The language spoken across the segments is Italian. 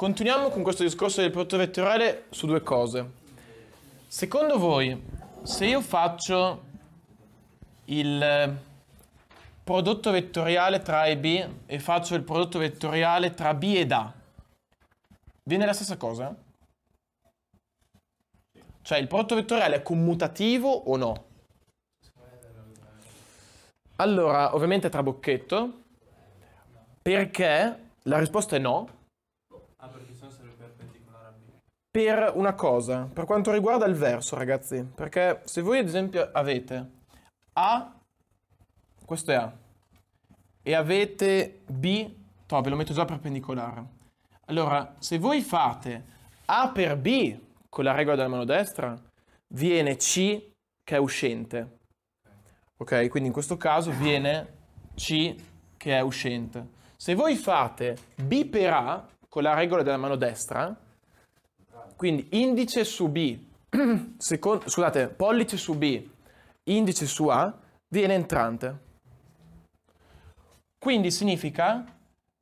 Continuiamo con questo discorso del prodotto vettoriale su due cose. Secondo voi, se io faccio il eh, prodotto vettoriale tra A e B e faccio il prodotto vettoriale tra B ed A, viene la stessa cosa? Cioè il prodotto vettoriale è commutativo o no? Allora, ovviamente è trabocchetto, perché la risposta è no, per una cosa, per quanto riguarda il verso, ragazzi, perché se voi ad esempio avete A, questo è A, e avete B, toh, ve lo metto già perpendicolare. Allora, se voi fate A per B con la regola della mano destra, viene C che è uscente. Ok, quindi in questo caso viene C che è uscente. Se voi fate B per A con la regola della mano destra, quindi indice su B, secondo, scusate, pollice su B, indice su A, viene entrante. Quindi significa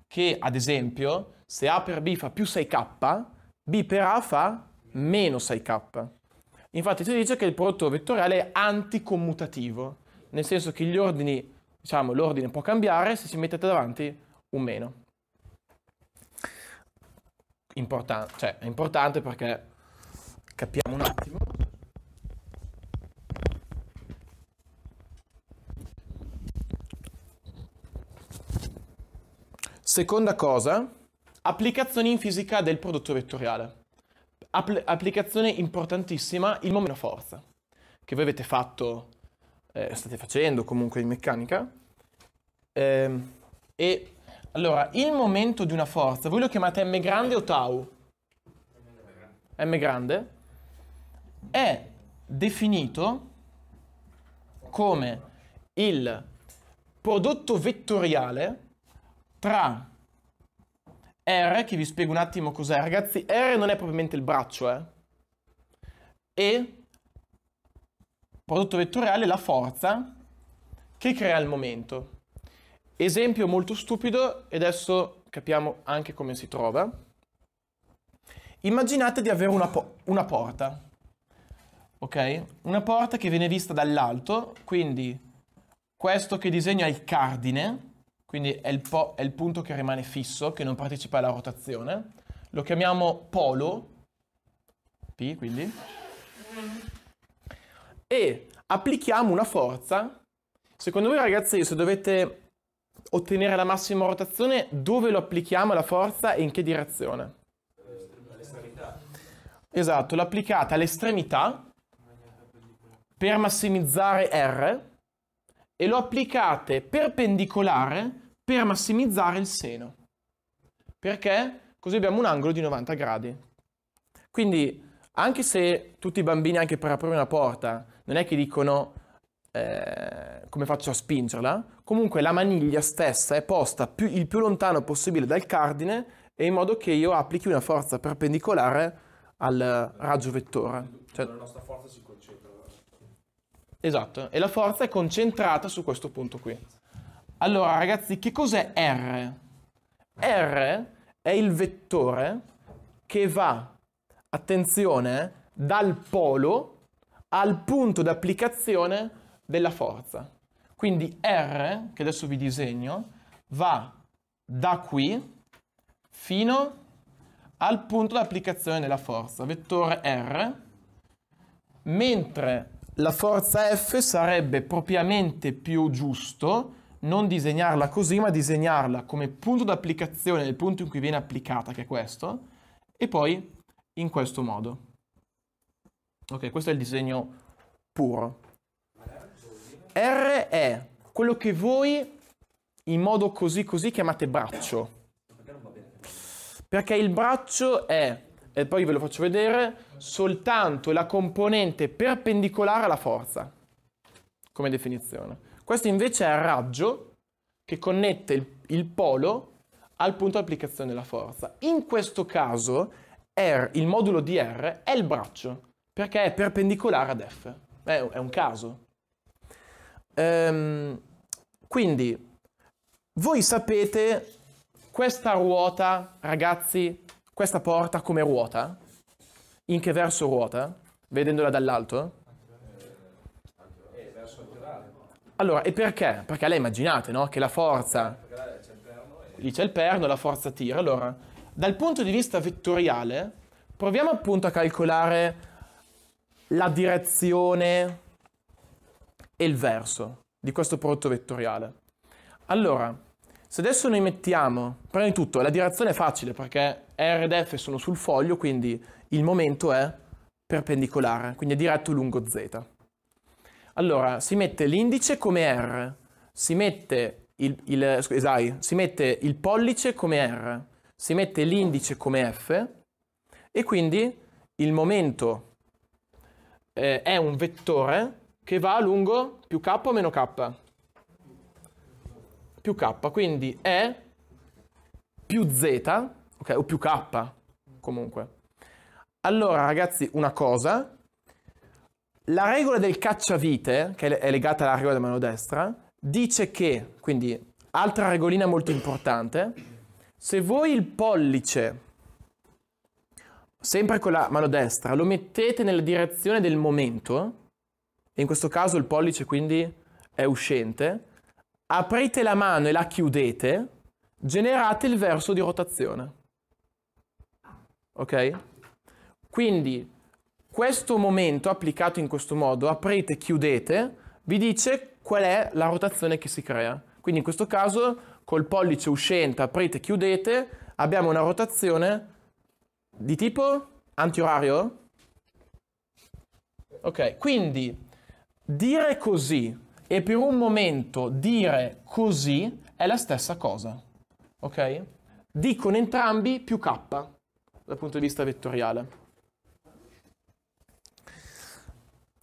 che, ad esempio, se A per B fa più 6K, B per A fa meno 6K. Infatti si dice che il prodotto vettoriale è anticommutativo, nel senso che gli ordini, diciamo, l'ordine può cambiare se si mettete davanti un meno importante, cioè è importante perché capiamo un attimo. Seconda cosa, applicazioni in fisica del prodotto vettoriale. Appl- applicazione importantissima, il momento forza, che voi avete fatto, eh, state facendo comunque in meccanica, eh, e allora, il momento di una forza, voi lo chiamate M grande o tau? M grande è definito come il prodotto vettoriale tra R, che vi spiego un attimo cos'è, ragazzi, R non è propriamente il braccio, eh, e prodotto vettoriale la forza che crea il momento. Esempio molto stupido e adesso capiamo anche come si trova. Immaginate di avere una, po una porta, ok? Una porta che viene vista dall'alto, quindi questo che disegna è il cardine, quindi è il, è il, punto che rimane fisso, che non partecipa alla rotazione. Lo chiamiamo polo, P quindi. E applichiamo una forza. Secondo voi ragazzi, se dovete ottenere la massima rotazione, dove lo applichiamo la forza e in che direzione? All'estremità. Esatto, l'ho all'estremità per massimizzare R e lo applicate perpendicolare per massimizzare il seno. Perché? Così abbiamo un angolo di 90 gradi. Quindi, anche se tutti i bambini, anche per aprire una porta, non è che dicono eh, come faccio a spingerla, Comunque la maniglia stessa è posta più, il più lontano possibile dal cardine e in modo che io applichi una forza perpendicolare al raggio vettore. Cioè, la nostra forza si concentra. Esatto, e la forza è concentrata su questo punto qui. Allora ragazzi, che cos'è R? R è il vettore che va, attenzione, dal polo al punto d'applicazione della forza. Quindi R, che adesso vi disegno, va da qui fino al punto d'applicazione della forza, vettore R, mentre la forza F sarebbe propriamente più giusto non disegnarla così, ma disegnarla come punto d'applicazione del punto in cui viene applicata, che è questo, e poi in questo modo. Ok, questo è il disegno puro. R è quello che voi in modo così così chiamate braccio. Perché il braccio è, e poi ve lo faccio vedere, soltanto la componente perpendicolare alla forza, come definizione. Questo invece è il raggio che connette il, il polo al punto di applicazione della forza. In questo caso R, il modulo di R è il braccio, perché è perpendicolare ad F. È, è un caso. Ehm, quindi, voi sapete questa ruota, ragazzi, questa porta come ruota? In che verso ruota? Vedendola dall'alto? Allora, e perché? Perché lei immaginate, no? Che la forza... Lì c'è il perno, la forza tira. Allora, dal punto di vista vettoriale, proviamo appunto a calcolare la direzione e il verso di questo prodotto vettoriale. Allora, se adesso noi mettiamo, prima di tutto, la direzione è facile perché R ed F sono sul foglio, quindi il momento è perpendicolare, quindi è diretto lungo Z. Allora, si mette l'indice come R, si mette il, il, scusai, si mette il pollice come R, si mette l'indice come F e quindi il momento eh, è un vettore che va lungo più k o meno k? Più k, quindi E più z, ok, o più k comunque. Allora ragazzi, una cosa, la regola del cacciavite, che è legata alla regola della mano destra, dice che, quindi altra regolina molto importante, se voi il pollice, sempre con la mano destra, lo mettete nella direzione del momento, in questo caso il pollice quindi è uscente, aprite la mano e la chiudete, generate il verso di rotazione. Ok? Quindi questo momento applicato in questo modo, aprite chiudete, vi dice qual è la rotazione che si crea. Quindi in questo caso col pollice uscente, aprite chiudete, abbiamo una rotazione di tipo antiorario. Ok, quindi Dire così e per un momento dire così è la stessa cosa, ok? Dicono entrambi più k dal punto di vista vettoriale.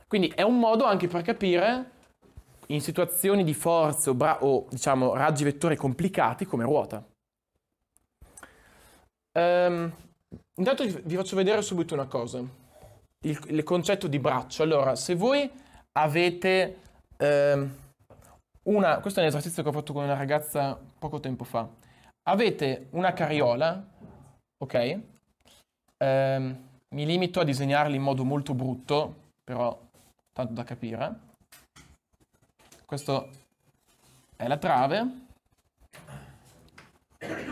Quindi è un modo anche per capire in situazioni di forze o, o diciamo, raggi vettori complicati come ruota. Um, intanto vi faccio vedere subito una cosa, il, il concetto di braccio. Allora, se voi avete eh, una... Questo è un esercizio che ho fatto con una ragazza poco tempo fa. Avete una carriola, ok? Eh, mi limito a disegnarli in modo molto brutto, però tanto da capire. Questa è la trave.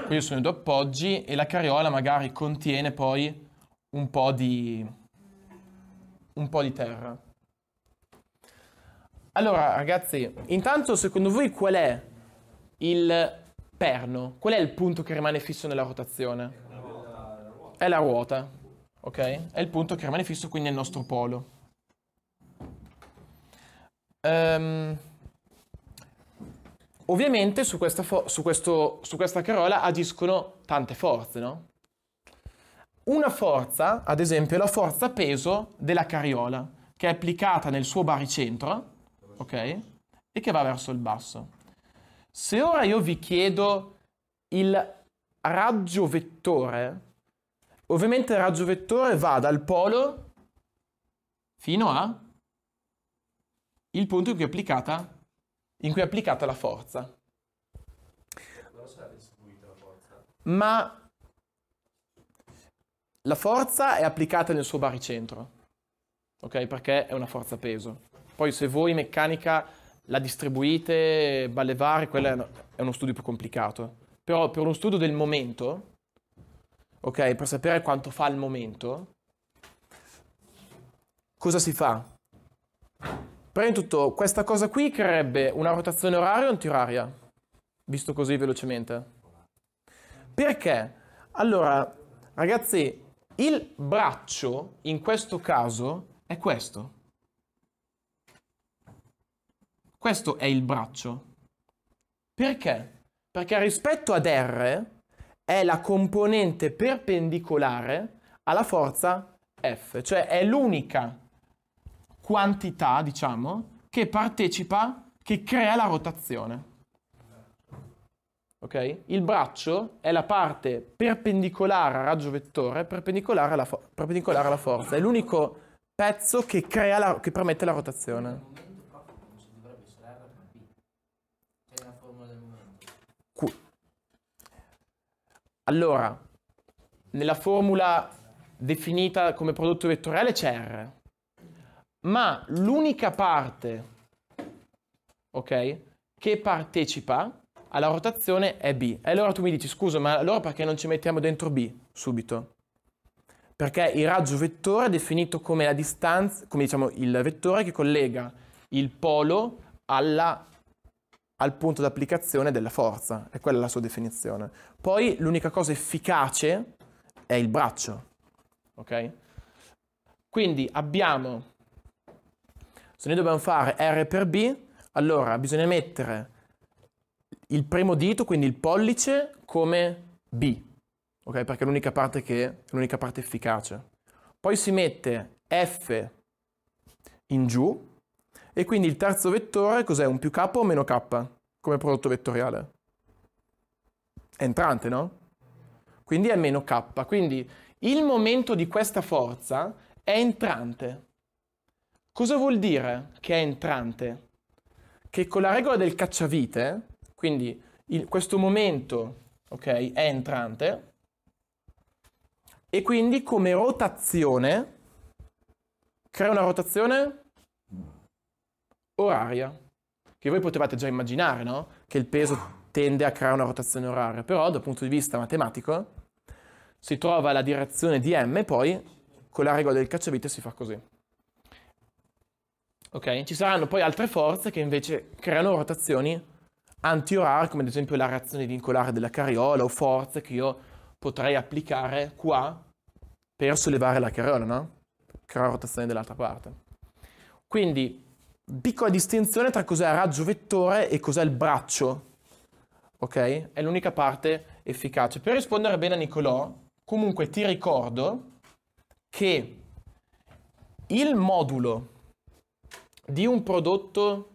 Qui sono i due appoggi e la carriola magari contiene poi un po' di, un po di terra. Allora, ragazzi, intanto secondo voi qual è il perno? Qual è il punto che rimane fisso nella rotazione? È la ruota, ok? È il punto che rimane fisso, quindi nel nostro polo. Um, ovviamente su questa, su, questo, su questa carola agiscono tante forze, no? Una forza, ad esempio, è la forza peso della carriola, che è applicata nel suo baricentro ok? E che va verso il basso. Se ora io vi chiedo il raggio vettore, ovviamente il raggio vettore va dal polo fino a il punto in cui è applicata, cui è applicata la forza. la forza? Ma la forza è applicata nel suo baricentro, ok? Perché è una forza peso. Poi se voi meccanica la distribuite, ballevare, quello è uno studio più complicato. Però per uno studio del momento, ok, per sapere quanto fa il momento, cosa si fa? Però in tutto, questa cosa qui creerebbe una rotazione oraria o antioraria, visto così velocemente. Perché? Allora, ragazzi, il braccio in questo caso è questo. Questo è il braccio. Perché? Perché rispetto ad R è la componente perpendicolare alla forza F, cioè è l'unica quantità, diciamo, che partecipa, che crea la rotazione. Okay? Il braccio è la parte perpendicolare al raggio vettore, perpendicolare alla, perpendicolare alla forza, è l'unico pezzo che, crea la, che permette la rotazione. Allora, nella formula definita come prodotto vettoriale c'è R, ma l'unica parte, ok, che partecipa alla rotazione è B. E allora tu mi dici, scusa, ma allora perché non ci mettiamo dentro B subito? Perché il raggio vettore è definito come la distanza, come diciamo il vettore che collega il polo alla al punto d'applicazione della forza, è quella la sua definizione. Poi l'unica cosa efficace è il braccio, ok? Quindi abbiamo, se noi dobbiamo fare R per B, allora bisogna mettere il primo dito, quindi il pollice, come B, ok? Perché è l'unica parte, che, è l'unica parte efficace. Poi si mette F in giù, e quindi il terzo vettore cos'è? Un più k o meno k come prodotto vettoriale? È entrante, no? Quindi è meno k. Quindi il momento di questa forza è entrante. Cosa vuol dire che è entrante? Che con la regola del cacciavite, quindi il, questo momento ok, è entrante, e quindi come rotazione, crea una rotazione oraria, che voi potevate già immaginare, no? Che il peso tende a creare una rotazione oraria, però dal punto di vista matematico si trova la direzione di m e poi con la regola del cacciavite si fa così. Ok? Ci saranno poi altre forze che invece creano rotazioni anti-orarie, come ad esempio la reazione vincolare della carriola o forze che io potrei applicare qua per sollevare la carriola, no? Creare rotazione dall'altra parte. Quindi piccola distinzione tra cos'è raggio vettore e cos'è il braccio. Ok? È l'unica parte efficace. Per rispondere bene a Nicolò, comunque ti ricordo che il modulo di un prodotto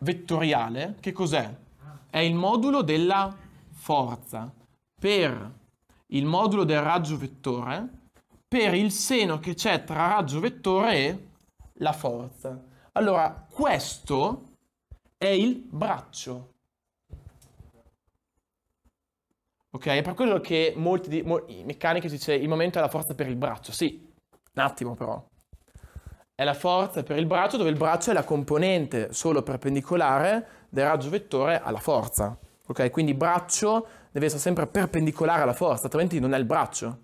vettoriale, che cos'è? È il modulo della forza per il modulo del raggio vettore per il seno che c'è tra raggio vettore e la forza. Allora, questo è il braccio. Ok, è per quello che molti, di, molti meccanici dice il momento è la forza per il braccio. Sì, un attimo però. È la forza per il braccio dove il braccio è la componente solo perpendicolare del raggio vettore alla forza. Ok, quindi braccio deve essere sempre perpendicolare alla forza, altrimenti non è il braccio.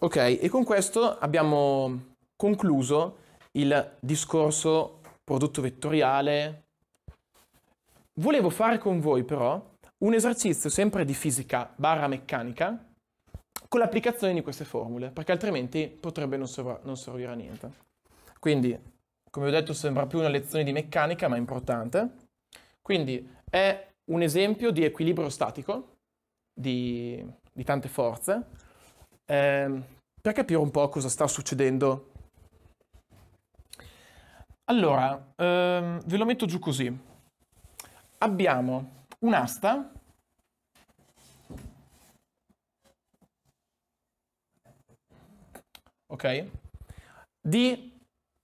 Ok, e con questo abbiamo concluso il discorso prodotto vettoriale. Volevo fare con voi però un esercizio sempre di fisica barra meccanica con l'applicazione di queste formule, perché altrimenti potrebbe non, non servire a niente. Quindi, come ho detto, sembra più una lezione di meccanica, ma è importante. Quindi è un esempio di equilibrio statico di, di tante forze eh, per capire un po' cosa sta succedendo. Allora, ehm, ve lo metto giù così. Abbiamo un'asta ok? Di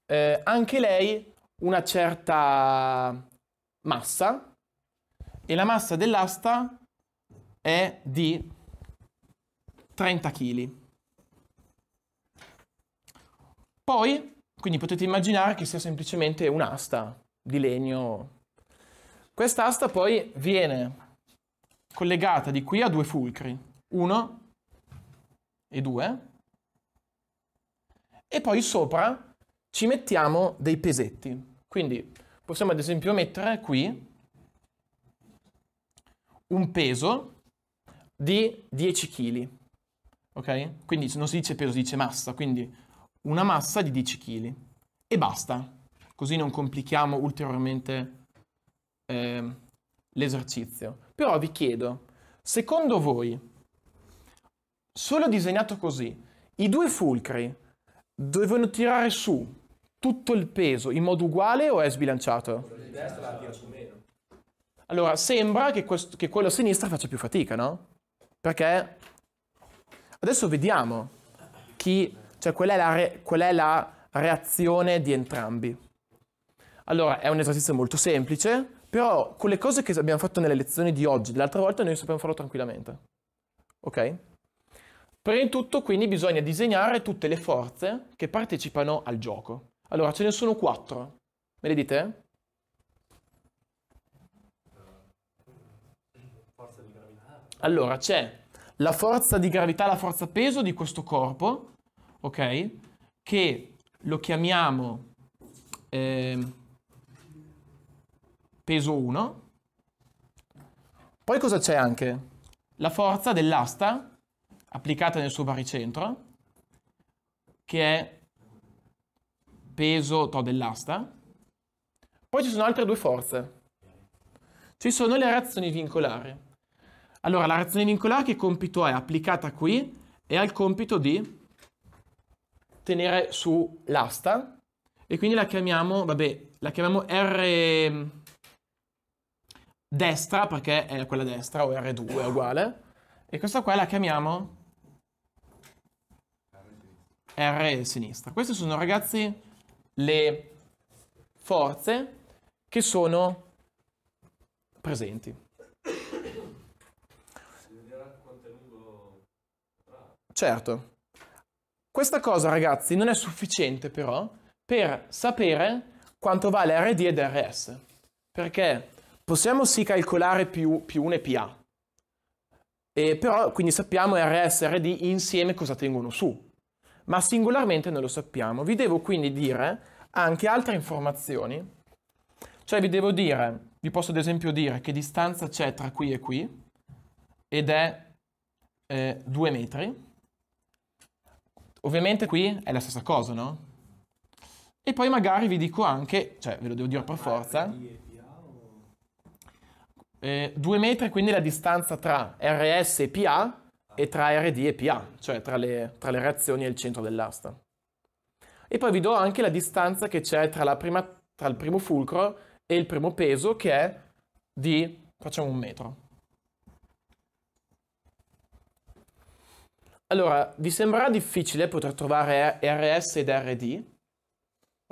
eh, anche lei una certa massa e la massa dell'asta è di 30 kg. Poi, quindi potete immaginare che sia semplicemente un'asta di legno. Quest'asta poi viene collegata di qui a due fulcri, uno e due, e poi sopra ci mettiamo dei pesetti. Quindi possiamo ad esempio mettere qui un peso di 10 kg ok? Quindi non si dice peso, si dice massa, quindi una massa di 10 kg e basta, così non complichiamo ulteriormente eh, l'esercizio. Però vi chiedo, secondo voi, solo disegnato così, i due fulcri devono tirare su tutto il peso in modo uguale o è sbilanciato? Quello di destra tira su meno. Allora, sembra che, questo, che quello a sinistra faccia più fatica, no? Perché Adesso vediamo chi, cioè qual è, la, re, qual è la reazione di entrambi. Allora, è un esercizio molto semplice, però con le cose che abbiamo fatto nelle lezioni di oggi, dell'altra volta, noi sappiamo farlo tranquillamente. Ok? Prima di tutto, quindi, bisogna disegnare tutte le forze che partecipano al gioco. Allora, ce ne sono quattro. Me le dite? Allora, c'è la forza di gravità, la forza peso di questo corpo, ok? Che lo chiamiamo eh, peso 1. Poi cosa c'è anche? La forza dell'asta applicata nel suo baricentro, che è peso to dell'asta. Poi ci sono altre due forze. Ci sono le reazioni vincolari. Allora, la reazione vincolare che compito è applicata qui? È al compito di tenere su l'asta e quindi la chiamiamo, vabbè, la chiamiamo R mm, destra perché è quella destra o R2 è uguale e questa qua la chiamiamo R sinistra. Queste sono ragazzi le forze che sono presenti. Certo. Questa cosa, ragazzi, non è sufficiente però per sapere quanto vale RD ed RS. Perché possiamo sì calcolare più, più 1 e PA, e però quindi sappiamo RS e RD insieme cosa tengono su, ma singolarmente non lo sappiamo. Vi devo quindi dire anche altre informazioni, cioè vi devo dire, vi posso ad esempio dire che distanza c'è tra qui e qui, ed è eh, 2 metri, Ovviamente qui è la stessa cosa, no? E poi magari vi dico anche, cioè ve lo devo dire per forza, eh, 2 metri quindi la distanza tra RS e PA e tra RD e PA, cioè tra le, tra le reazioni e il centro dell'asta. E poi vi do anche la distanza che c'è tra, prima, tra il primo fulcro e il primo peso che è di, facciamo un metro. Allora, vi sembrerà difficile poter trovare RS ed RD,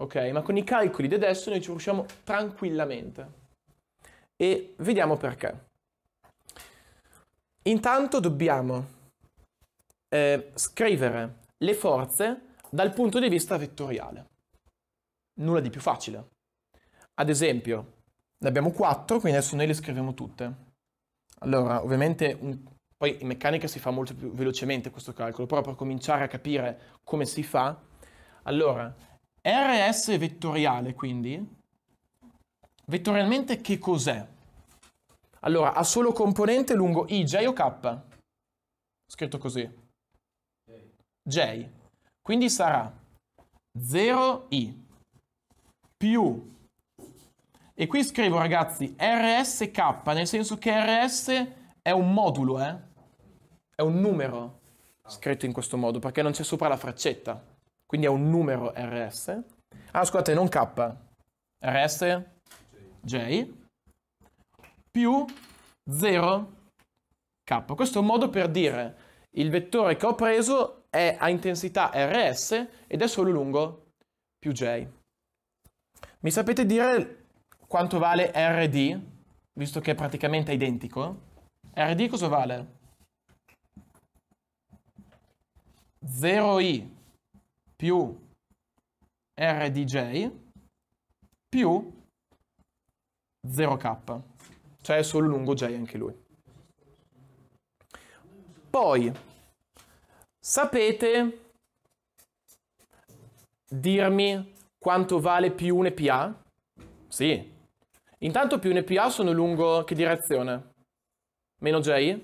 ok? Ma con i calcoli di adesso noi ci riusciamo tranquillamente. E vediamo perché. Intanto dobbiamo eh, scrivere le forze dal punto di vista vettoriale. Nulla di più facile. Ad esempio, ne abbiamo 4, quindi adesso noi le scriviamo tutte. Allora, ovviamente un, poi in meccanica si fa molto più velocemente questo calcolo, però per cominciare a capire come si fa, allora RS vettoriale quindi, vettorialmente che cos'è? Allora, ha solo componente lungo i, j o k? Scritto così. J. Quindi sarà 0i più, e qui scrivo ragazzi, rsk, nel senso che rs è un modulo, eh? è un numero scritto in questo modo perché non c'è sopra la freccetta. Quindi è un numero RS. Ah, scusate, non K. RS J più 0 K. Questo è un modo per dire il vettore che ho preso è a intensità RS ed è solo lungo più J. Mi sapete dire quanto vale RD, visto che è praticamente identico? RD cosa vale? 0i più r di j più 0k, cioè è solo lungo j anche lui. Poi, sapete dirmi quanto vale più 1 PA? Sì. Intanto più 1 PA sono lungo che direzione? Meno J?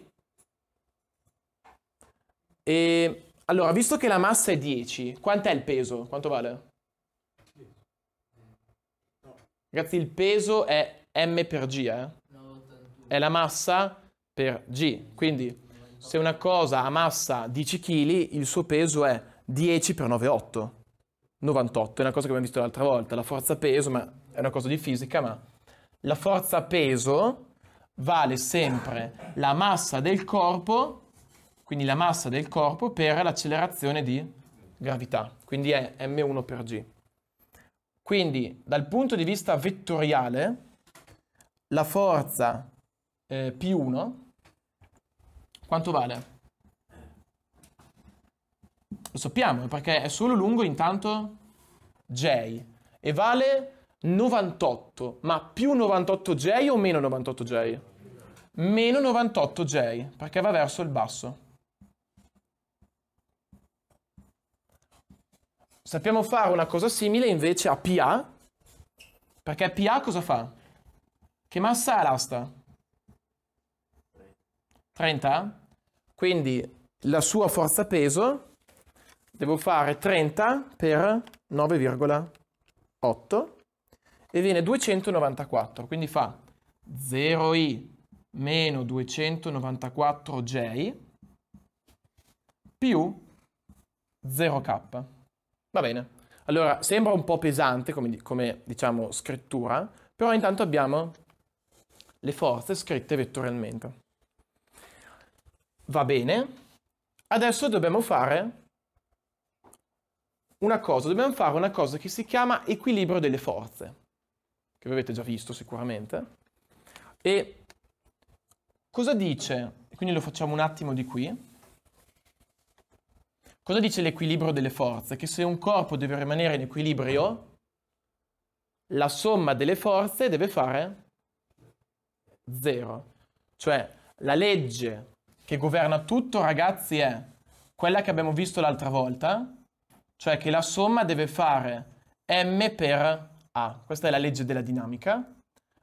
E allora, visto che la massa è 10, quant'è il peso? Quanto vale? Ragazzi, il peso è m per g, eh? È la massa per g. Quindi, se una cosa ha massa 10 kg, il suo peso è 10 per 9,8. 98 è una cosa che abbiamo visto l'altra volta, la forza peso, ma è una cosa di fisica, ma la forza peso vale sempre la massa del corpo quindi la massa del corpo per l'accelerazione di gravità, quindi è m1 per g. Quindi dal punto di vista vettoriale la forza eh, P1 quanto vale? Lo sappiamo perché è solo lungo intanto J e vale 98, ma più 98J o meno 98J? Meno 98J perché va verso il basso. Sappiamo fare una cosa simile invece a PA, perché PA cosa fa? Che massa ha l'asta? 30? Quindi la sua forza peso devo fare 30 per 9,8 e viene 294, quindi fa 0i meno 294j più 0k. Va bene. Allora, sembra un po' pesante come, come diciamo scrittura, però intanto abbiamo le forze scritte vettorialmente. Va bene. Adesso dobbiamo fare una cosa, dobbiamo fare una cosa che si chiama equilibrio delle forze, che avete già visto sicuramente. E cosa dice? Quindi lo facciamo un attimo di qui. Cosa dice l'equilibrio delle forze? Che se un corpo deve rimanere in equilibrio, la somma delle forze deve fare 0. Cioè, la legge che governa tutto, ragazzi, è quella che abbiamo visto l'altra volta, cioè che la somma deve fare m per a. Questa è la legge della dinamica,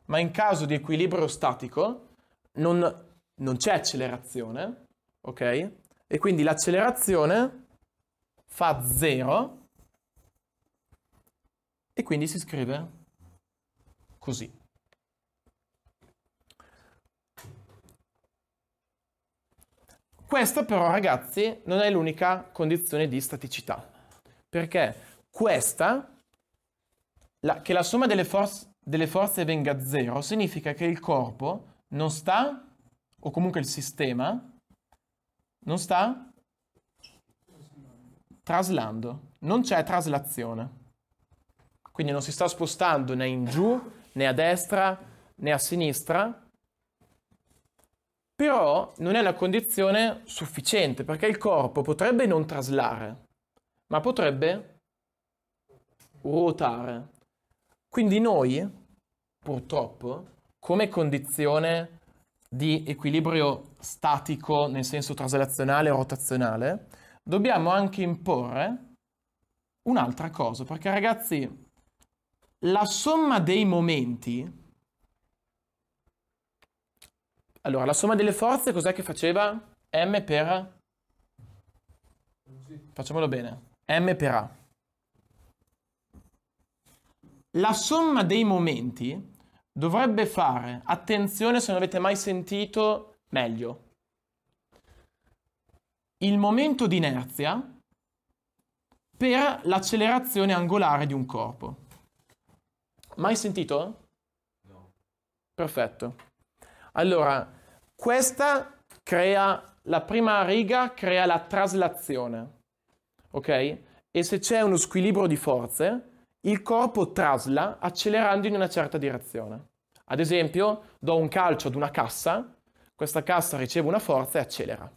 ma in caso di equilibrio statico non, non c'è accelerazione, ok? E quindi l'accelerazione fa 0 e quindi si scrive così. Questa però ragazzi non è l'unica condizione di staticità, perché questa, la, che la somma delle, forze, delle forze venga a 0, significa che il corpo non sta, o comunque il sistema, non sta traslando, non c'è traslazione. Quindi non si sta spostando né in giù, né a destra, né a sinistra, però non è una condizione sufficiente perché il corpo potrebbe non traslare, ma potrebbe ruotare. Quindi noi, purtroppo, come condizione di equilibrio statico nel senso traslazionale e rotazionale, dobbiamo anche imporre un'altra cosa, perché ragazzi, la somma dei momenti... Allora, la somma delle forze cos'è che faceva? M per... Facciamolo bene. M per A. La somma dei momenti dovrebbe fare, attenzione se non avete mai sentito, meglio, il momento di inerzia per l'accelerazione angolare di un corpo. Mai sentito? No. Perfetto. Allora, questa crea, la prima riga crea la traslazione, ok? E se c'è uno squilibrio di forze, il corpo trasla accelerando in una certa direzione. Ad esempio, do un calcio ad una cassa, questa cassa riceve una forza e accelera.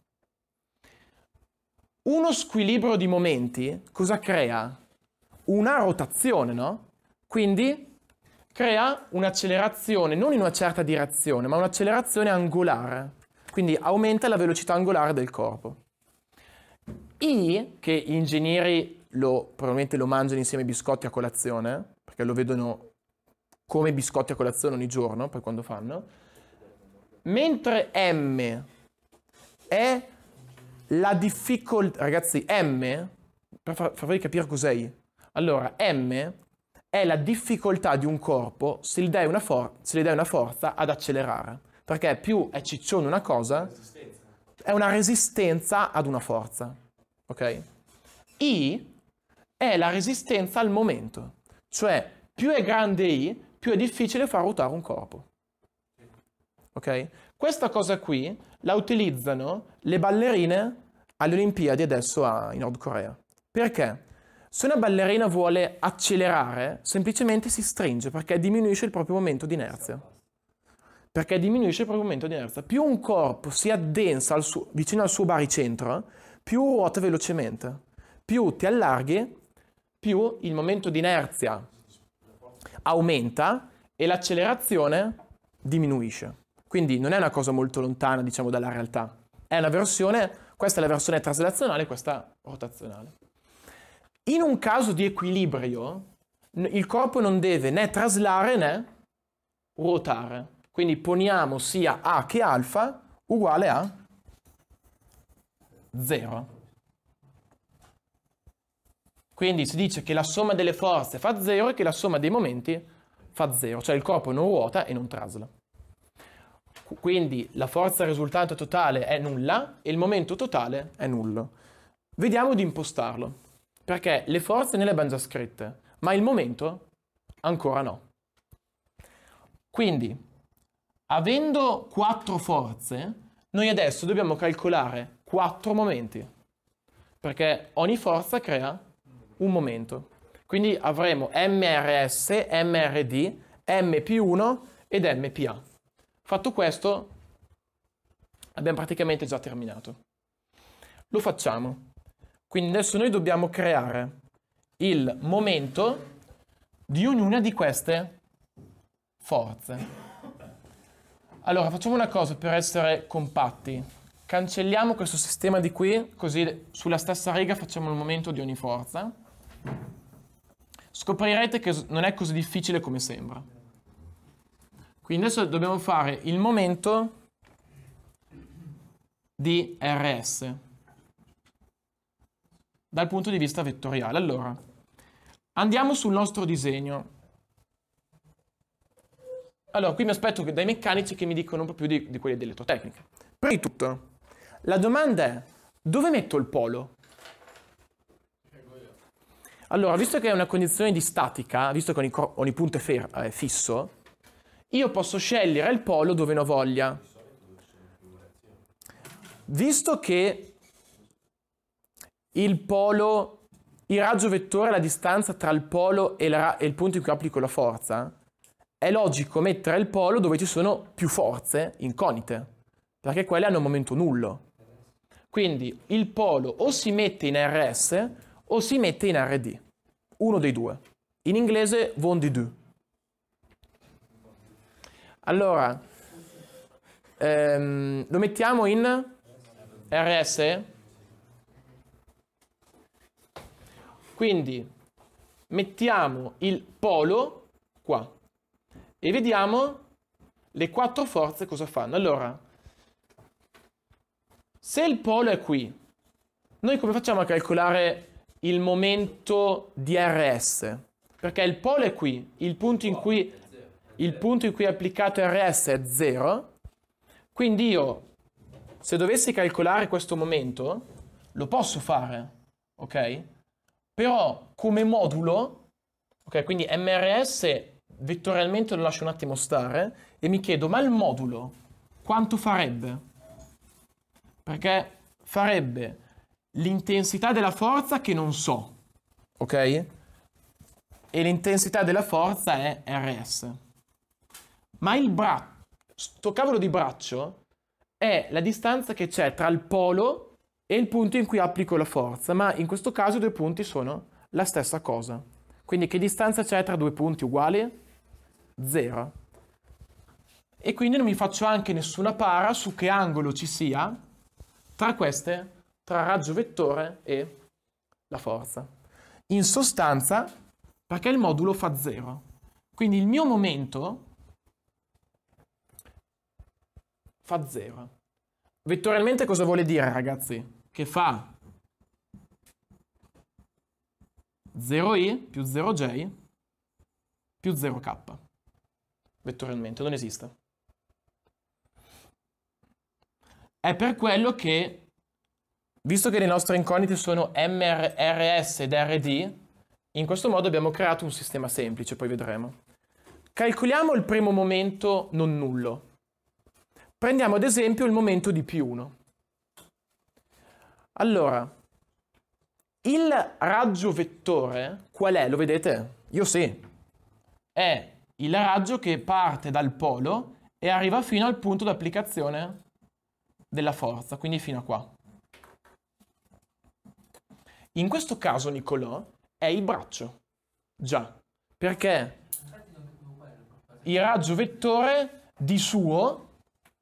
Uno squilibrio di momenti cosa crea? Una rotazione, no? Quindi crea un'accelerazione, non in una certa direzione, ma un'accelerazione angolare. Quindi aumenta la velocità angolare del corpo. I, che gli ingegneri lo, probabilmente lo mangiano insieme ai biscotti a colazione, perché lo vedono come biscotti a colazione ogni giorno, poi quando fanno, mentre M è la difficoltà, ragazzi, M, per farvi capire cos'è, allora M è la difficoltà di un corpo se gli dai una, for- se gli dai una forza ad accelerare, perché più è ciccione una cosa, è una resistenza ad una forza, ok? I è la resistenza al momento, cioè più è grande I, più è difficile far ruotare un corpo. Ok? Questa cosa qui la utilizzano le ballerine alle Olimpiadi adesso a, in Nord Corea. Perché? Se una ballerina vuole accelerare, semplicemente si stringe perché diminuisce il proprio momento di inerzia. Perché diminuisce il proprio momento di inerzia. Più un corpo si addensa al suo, vicino al suo baricentro, più ruota velocemente. Più ti allarghi, più il momento di inerzia aumenta e l'accelerazione diminuisce. Quindi non è una cosa molto lontana, diciamo, dalla realtà. È la versione, questa è la versione traslazionale, questa rotazionale. In un caso di equilibrio, il corpo non deve né traslare né ruotare. Quindi poniamo sia A che alfa uguale a 0. Quindi si dice che la somma delle forze fa 0 e che la somma dei momenti fa 0, cioè il corpo non ruota e non trasla. Quindi la forza risultante totale è nulla e il momento totale è nullo. Vediamo di impostarlo, perché le forze ne le abbiamo già scritte, ma il momento ancora no. Quindi, avendo quattro forze, noi adesso dobbiamo calcolare quattro momenti, perché ogni forza crea un momento. Quindi avremo MRS, MRD, M più 1 ed MPA. Fatto questo, abbiamo praticamente già terminato. Lo facciamo. Quindi adesso noi dobbiamo creare il momento di ognuna di queste forze. Allora, facciamo una cosa per essere compatti. Cancelliamo questo sistema di qui, così sulla stessa riga facciamo il momento di ogni forza. Scoprirete che non è così difficile come sembra. Quindi adesso dobbiamo fare il momento di RS dal punto di vista vettoriale. Allora, andiamo sul nostro disegno. Allora, qui mi aspetto dai meccanici che mi dicono un po' più di, di quelli dell'elettrotecnica. Prima di tutto, la domanda è, dove metto il polo? Allora, visto che è una condizione di statica, visto che ogni, ogni punto è, fer, è eh, fisso, io posso scegliere il polo dove ne ho voglia. Visto che il polo, il raggio vettore è la distanza tra il polo e, la, e il punto in cui applico la forza, è logico mettere il polo dove ci sono più forze incognite, perché quelle hanno un momento nullo. Quindi il polo o si mette in RS o si mette in RD, uno dei due. In inglese von di deux. Allora, ehm, lo mettiamo in RS? Quindi mettiamo il polo qua e vediamo le quattro forze cosa fanno. Allora, se il polo è qui, noi come facciamo a calcolare il momento di RS? Perché il polo è qui, il punto in cui il punto in cui è applicato RS è 0, quindi io se dovessi calcolare questo momento lo posso fare, ok? Però come modulo, ok, quindi MRS vettorialmente lo lascio un attimo stare e mi chiedo ma il modulo quanto farebbe? Perché farebbe l'intensità della forza che non so, ok? E l'intensità della forza è RS ma il braccio, sto cavolo di braccio, è la distanza che c'è tra il polo e il punto in cui applico la forza, ma in questo caso i due punti sono la stessa cosa. Quindi che distanza c'è tra due punti uguali? Zero. E quindi non mi faccio anche nessuna para su che angolo ci sia tra queste, tra raggio vettore e la forza. In sostanza, perché il modulo fa zero. Quindi il mio momento fa 0. Vettorialmente cosa vuole dire, ragazzi? Che fa 0i più 0j più 0k. Vettorialmente, non esiste. È per quello che, visto che le nostre incognite sono MRS ed RD, in questo modo abbiamo creato un sistema semplice, poi vedremo. Calcoliamo il primo momento non nullo. Prendiamo ad esempio il momento di p 1. Allora, il raggio vettore qual è? Lo vedete? Io sì. È il raggio che parte dal polo e arriva fino al punto d'applicazione della forza, quindi fino a qua. In questo caso, Nicolò, è il braccio. Già, perché il raggio vettore di suo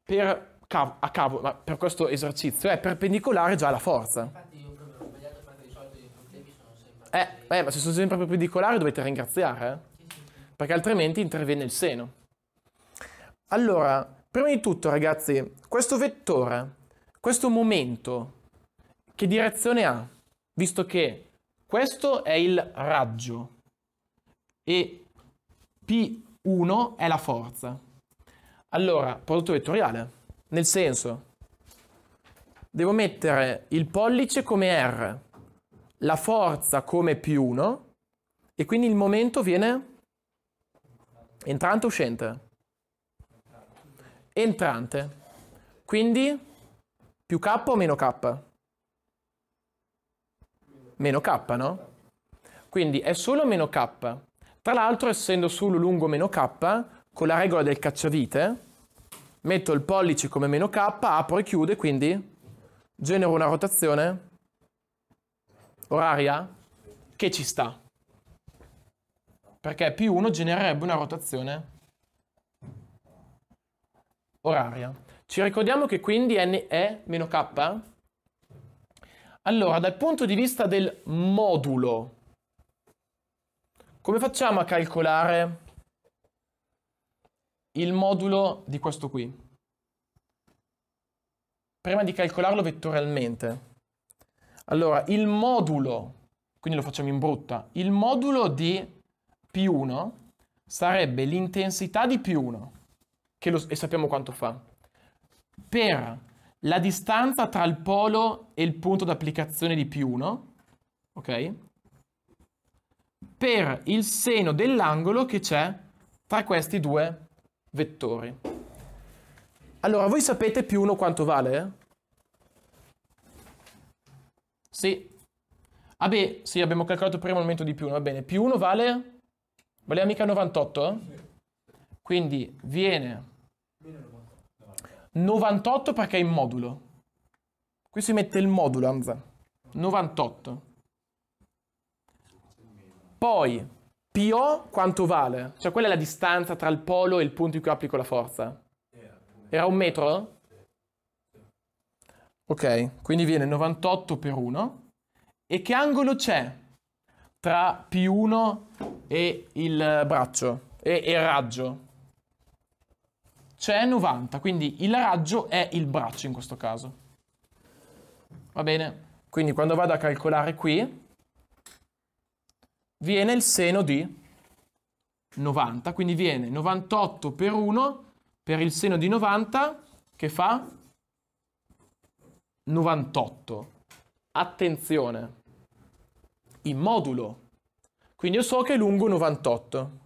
per, cav- a cavolo, per questo esercizio è perpendicolare già alla forza. Infatti io proprio ho sbagliato perché di solito i problemi sono sempre... Eh, beh, ma se sono sempre perpendicolari dovete ringraziare, eh? sì, sì. perché altrimenti interviene il seno. Allora, prima di tutto ragazzi, questo vettore, questo momento, che direzione ha? Visto che questo è il raggio e P1 è la forza. Allora, prodotto vettoriale, nel senso, devo mettere il pollice come R, la forza come p 1 e quindi il momento viene entrante o uscente. Entrante. Quindi più K o meno K? Meno K, no? Quindi è solo meno K. Tra l'altro, essendo solo lungo meno K, con la regola del cacciavite, metto il pollice come meno K, apro e chiudo e quindi genero una rotazione oraria che ci sta. Perché P1 genererebbe una rotazione oraria. Ci ricordiamo che quindi n è meno k? Allora, dal punto di vista del modulo, come facciamo a calcolare il modulo di questo qui. Prima di calcolarlo vettorialmente. Allora, il modulo, quindi lo facciamo in brutta, il modulo di P1 sarebbe l'intensità di P1, che lo, e sappiamo quanto fa, per la distanza tra il polo e il punto d'applicazione di P1, ok? Per il seno dell'angolo che c'è tra questi due vettori. Allora, voi sapete più 1 quanto vale? Eh? Sì. Ah beh, sì, abbiamo calcolato prima il momento di più 1, va bene. Più 1 vale? Vale mica 98? Quindi viene 98 perché è in modulo. Qui si mette il modulo, Anza. 98. Poi PO quanto vale? Cioè quella è la distanza tra il polo e il punto in cui applico la forza. Era un metro? Ok, quindi viene 98 per 1. E che angolo c'è tra P1 e il braccio, e, e il raggio? C'è 90, quindi il raggio è il braccio in questo caso. Va bene? Quindi quando vado a calcolare qui, viene il seno di 90, quindi viene 98 per 1 per il seno di 90 che fa 98. Attenzione, il modulo, quindi io so che è lungo 98.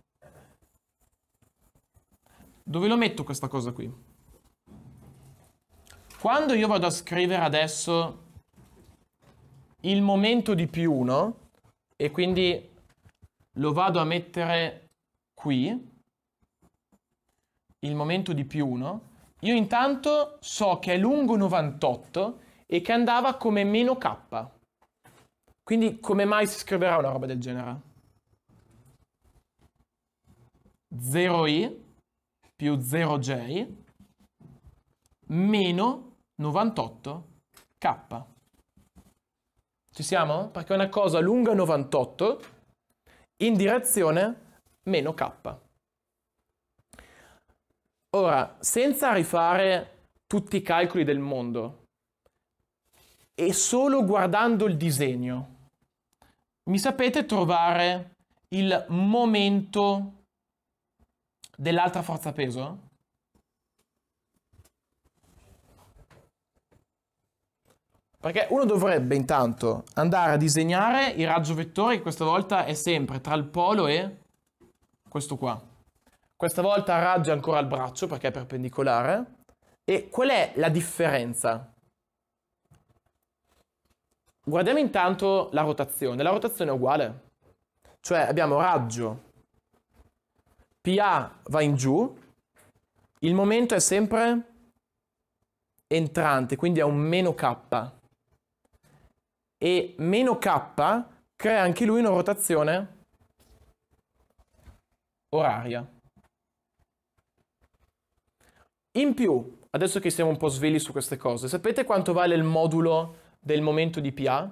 Dove lo metto questa cosa qui? Quando io vado a scrivere adesso il momento di più 1 e quindi lo vado a mettere qui, il momento di più 1, io intanto so che è lungo 98 e che andava come meno k. Quindi come mai si scriverà una roba del genere? 0i più 0j meno 98 k. Ci siamo? Perché è una cosa lunga 98 in direzione meno k. Ora, senza rifare tutti i calcoli del mondo e solo guardando il disegno, mi sapete trovare il momento dell'altra forza peso? Perché uno dovrebbe intanto andare a disegnare il raggio vettore che questa volta è sempre tra il polo e questo qua. Questa volta il raggio è ancora al braccio perché è perpendicolare. E qual è la differenza? Guardiamo intanto la rotazione. La rotazione è uguale. Cioè abbiamo raggio PA va in giù, il momento è sempre entrante, quindi è un meno K e meno K crea anche lui una rotazione oraria. In più, adesso che siamo un po' svegli su queste cose, sapete quanto vale il modulo del momento di PA?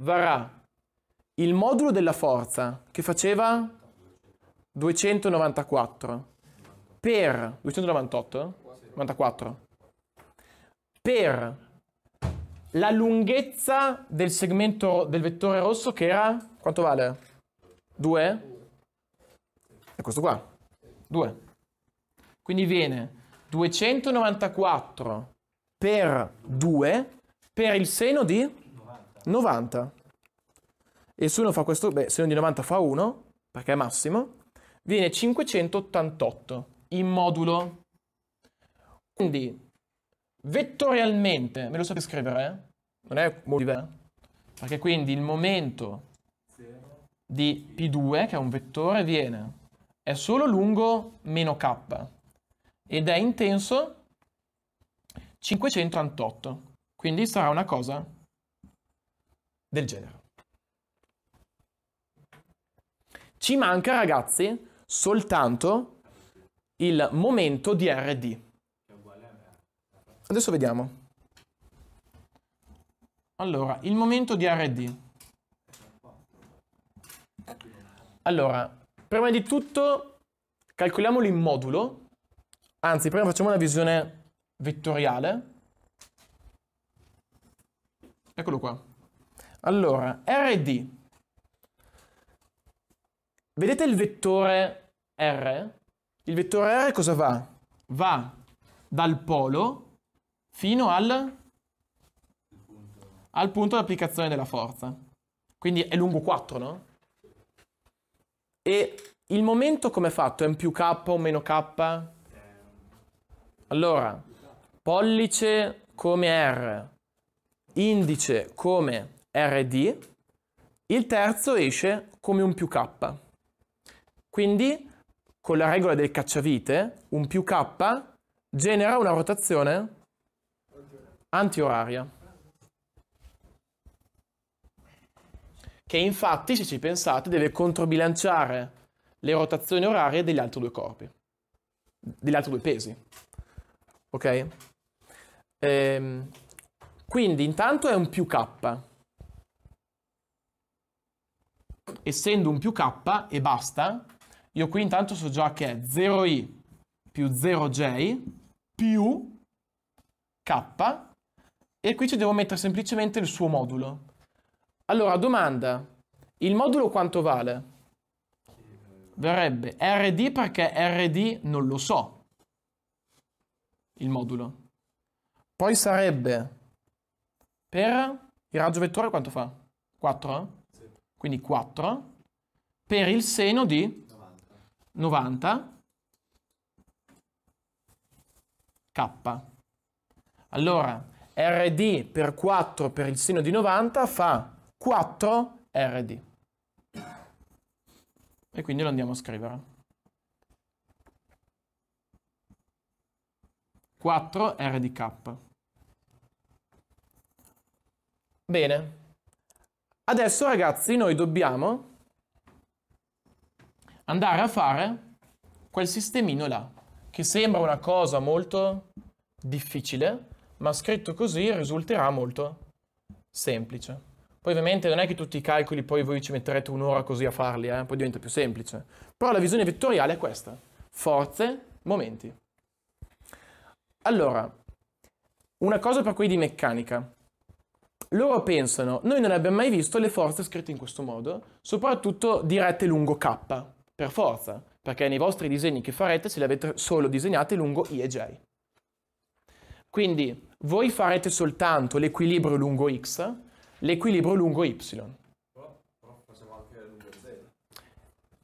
Varrà il modulo della forza che faceva 294 per 298 94 per la lunghezza del segmento del vettore rosso che era, quanto vale? 2? È questo qua, 2. Quindi viene 294 per 2 per il seno di 90. E se uno fa questo, beh, seno di 90 fa 1, perché è massimo, viene 588 in modulo. Quindi, vettorialmente, me lo sapete scrivere? eh? non è molto diverso, perché quindi il momento di P2, che è un vettore, viene, è solo lungo meno k ed è intenso 588, quindi sarà una cosa del genere. Ci manca, ragazzi, soltanto il momento di RD. Adesso vediamo. Allora, il momento di RD. Allora, prima di tutto calcoliamolo in modulo, anzi prima facciamo una visione vettoriale. Eccolo qua. Allora, RD. Vedete il vettore R? Il vettore R cosa va? Va dal polo fino al al punto d'applicazione della forza. Quindi è lungo 4, no? E il momento come è fatto? È un più K o meno K? Allora, pollice come R, indice come RD, il terzo esce come un più K. Quindi, con la regola del cacciavite, un più K genera una rotazione antioraria. che infatti, se ci pensate, deve controbilanciare le rotazioni orarie degli altri due corpi, degli altri due pesi. Ok? Ehm, quindi intanto è un più k. Essendo un più k e basta, io qui intanto so già che è 0i più 0j più k e qui ci devo mettere semplicemente il suo modulo. Allora, domanda. Il modulo quanto vale? Verrebbe RD perché RD non lo so. Il modulo. Poi sarebbe per il raggio vettore quanto fa? 4? Sì. Quindi 4 per il seno di 90. 90 K. Allora, RD per 4 per il seno di 90 fa 4 RD. E quindi lo andiamo a scrivere. 4 RDK. Bene. Adesso ragazzi noi dobbiamo andare a fare quel sistemino là, che sembra una cosa molto difficile, ma scritto così risulterà molto semplice. Poi ovviamente non è che tutti i calcoli poi voi ci metterete un'ora così a farli, eh? poi diventa più semplice. Però la visione vettoriale è questa. Forze, momenti. Allora, una cosa per cui di meccanica. Loro pensano, noi non abbiamo mai visto le forze scritte in questo modo, soprattutto dirette lungo K, per forza, perché nei vostri disegni che farete se le avete solo disegnate lungo I e J. Quindi voi farete soltanto l'equilibrio lungo X, l'equilibrio lungo y.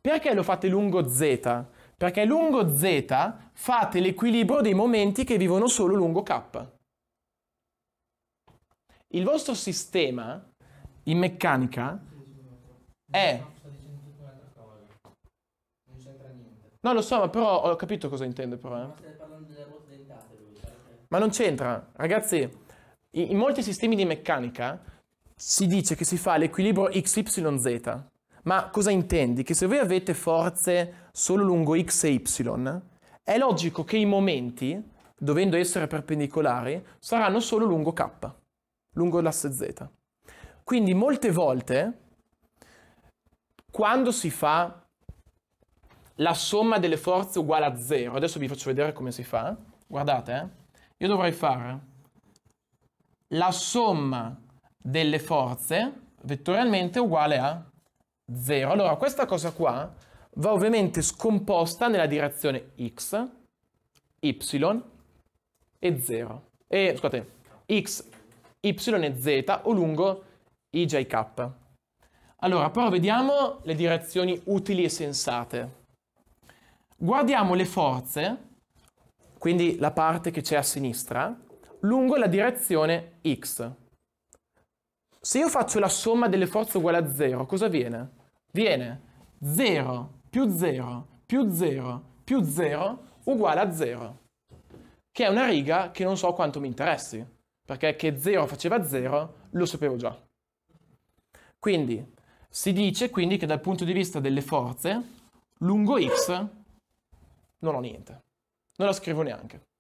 Perché lo fate lungo z? Perché lungo z fate l'equilibrio dei momenti che vivono solo lungo k. Il vostro sistema in meccanica è... No, lo so, ma però ho capito cosa intende però. Eh. Ma non c'entra, ragazzi. In molti sistemi di meccanica si dice che si fa l'equilibrio XYZ. Ma cosa intendi? Che se voi avete forze solo lungo x e y, è logico che i momenti, dovendo essere perpendicolari, saranno solo lungo k, lungo l'asse z. Quindi molte volte, quando si fa la somma delle forze uguale a 0, adesso vi faccio vedere come si fa, guardate, eh? io dovrei fare la somma delle forze vettorialmente uguale a 0. Allora questa cosa qua va ovviamente scomposta nella direzione x, y e 0. E scusate, x, y e z o lungo ijk. Allora, però vediamo le direzioni utili e sensate. Guardiamo le forze, quindi la parte che c'è a sinistra, lungo la direzione x. Se io faccio la somma delle forze uguale a 0, cosa viene? Viene 0 più 0 più 0 più 0 uguale a 0, che è una riga che non so quanto mi interessi, perché che 0 faceva 0 lo sapevo già. Quindi si dice quindi che dal punto di vista delle forze lungo x non ho niente, non la scrivo neanche.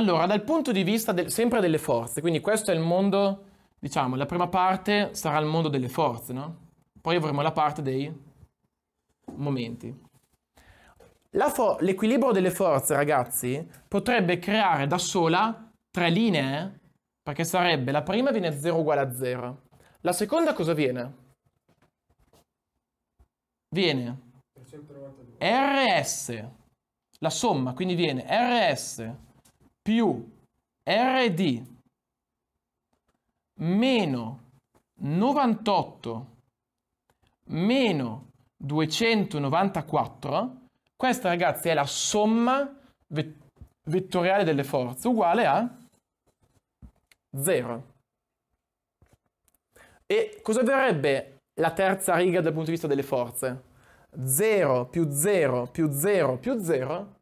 Allora, dal punto di vista del, sempre delle forze, quindi questo è il mondo, diciamo, la prima parte sarà il mondo delle forze, no? Poi avremo la parte dei momenti. Fo- l'equilibrio delle forze, ragazzi, potrebbe creare da sola tre linee, eh? perché sarebbe la prima viene 0 uguale a 0. La seconda cosa viene? Viene RS, la somma, quindi viene RS più RD meno 98 meno 294, questa ragazzi è la somma vettoriale delle forze uguale a 0. E cosa verrebbe la terza riga dal punto di vista delle forze? 0 più 0 più 0 più 0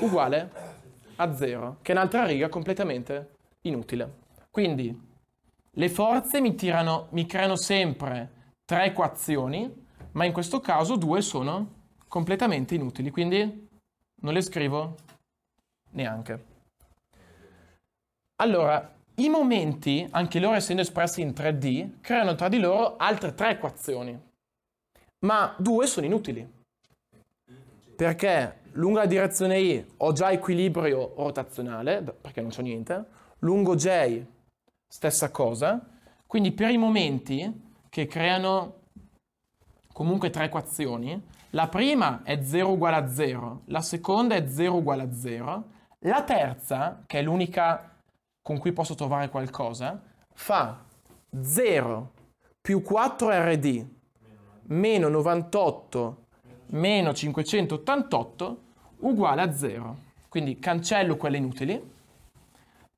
uguale a 0, che è un'altra riga completamente inutile. Quindi le forze mi, tirano, mi creano sempre tre equazioni, ma in questo caso due sono completamente inutili, quindi non le scrivo neanche. Allora, i momenti, anche loro essendo espressi in 3D, creano tra di loro altre tre equazioni, ma due sono inutili, perché lungo la direzione I ho già equilibrio rotazionale, perché non c'è niente, lungo J stessa cosa, quindi per i momenti che creano comunque tre equazioni, la prima è 0 uguale a 0, la seconda è 0 uguale a 0, la terza, che è l'unica con cui posso trovare qualcosa, fa 0 più 4 RD meno 98 meno 588 uguale a 0. Quindi cancello quelle inutili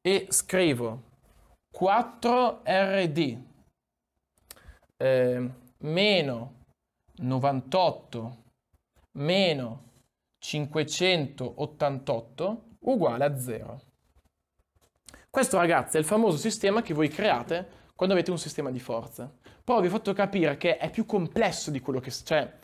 e scrivo 4RD eh, meno 98 meno 588 uguale a 0. Questo ragazzi è il famoso sistema che voi create quando avete un sistema di forze. Poi vi ho fatto capire che è più complesso di quello che... cioè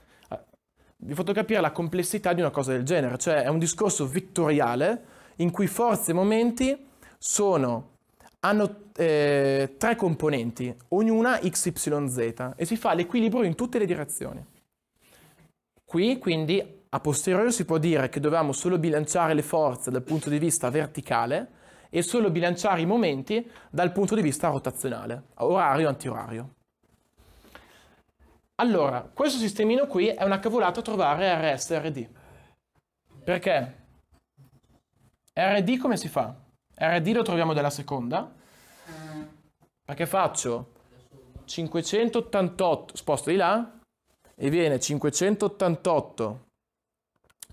vi ho fatto capire la complessità di una cosa del genere, cioè è un discorso vittoriale in cui forze e momenti sono, hanno eh, tre componenti, ognuna x, y, z, e si fa l'equilibrio in tutte le direzioni. Qui quindi a posteriori si può dire che dovevamo solo bilanciare le forze dal punto di vista verticale e solo bilanciare i momenti dal punto di vista rotazionale, orario-antiorario. Allora, questo sistemino qui è una cavolata trovare RS RD. Perché? RD come si fa? RD lo troviamo dalla seconda, perché faccio 588, sposto di là, e viene 588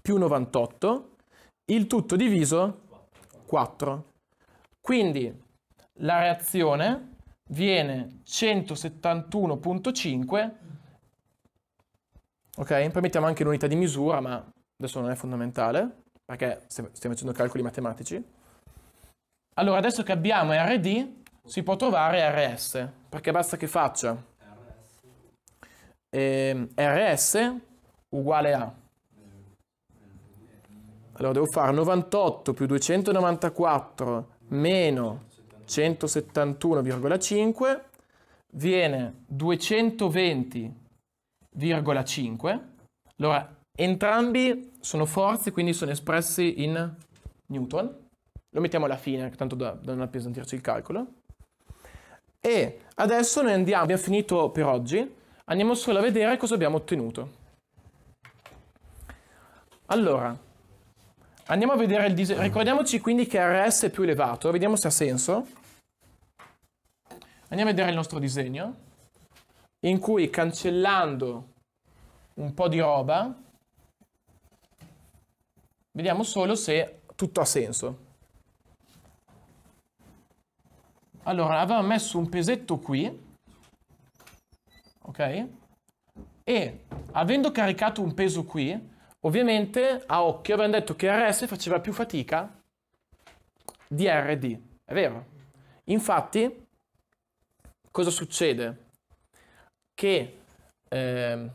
più 98, il tutto diviso 4. Quindi la reazione viene 171.5 ok? Poi mettiamo anche l'unità di misura, ma adesso non è fondamentale, perché stiamo facendo calcoli matematici. Allora, adesso che abbiamo RD, si può trovare RS, perché basta che faccia eh, RS uguale a... Allora, devo fare 98 più 294 meno 171,5 viene 220 1,5. Allora, entrambi sono forze, quindi sono espressi in newton. Lo mettiamo alla fine, tanto da, da non appesantirci il calcolo. E adesso noi andiamo, abbiamo finito per oggi, andiamo solo a vedere cosa abbiamo ottenuto. Allora, andiamo a vedere il disegno. Ricordiamoci quindi che RS è più elevato, vediamo se ha senso. Andiamo a vedere il nostro disegno in cui cancellando un po' di roba vediamo solo se tutto ha senso. Allora, avevamo messo un pesetto qui, ok? E avendo caricato un peso qui, ovviamente a occhio abbiamo detto che RS faceva più fatica di RD, è vero? Infatti, cosa succede? che eh,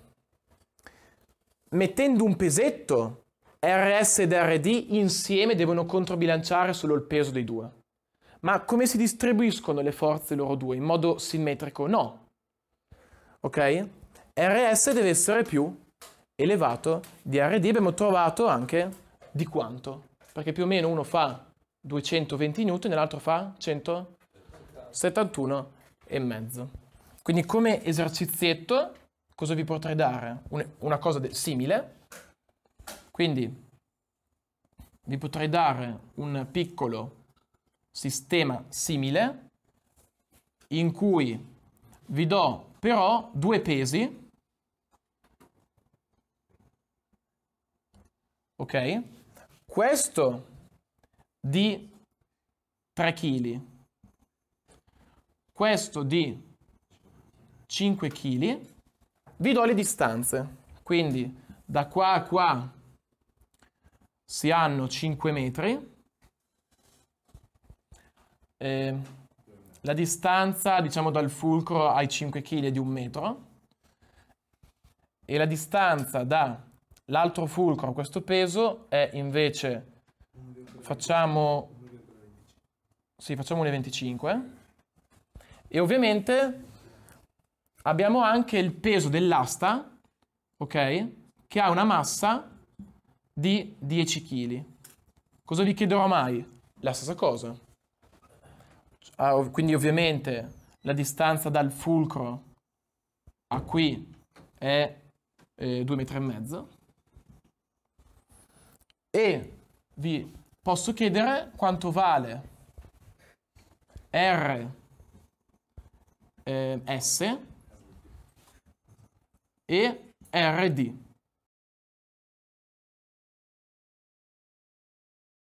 mettendo un pesetto RS ed RD insieme devono controbilanciare solo il peso dei due. Ma come si distribuiscono le forze loro due? In modo simmetrico? No. Ok? RS deve essere più elevato di RD. Abbiamo trovato anche di quanto. Perché più o meno uno fa 220 N e l'altro fa 171 e mezzo. Quindi come esercizietto cosa vi potrei dare? una cosa simile. Quindi vi potrei dare un piccolo sistema simile in cui vi do però due pesi ok? Questo di 3 kg, questo di 5 kg, vi do le distanze. Quindi da qua a qua si hanno 5 metri. Eh, la distanza, diciamo, dal fulcro ai 5 kg è di un metro. E la distanza dall'altro fulcro a questo peso è invece, facciamo, sì, facciamo 1,25. E ovviamente Abbiamo anche il peso dell'asta, ok? Che ha una massa di 10 kg. Cosa vi chiederò mai? La stessa cosa. Ah, quindi ovviamente la distanza dal fulcro a qui è 2 eh, metri e mezzo. E vi posso chiedere quanto vale R eh, S e RD.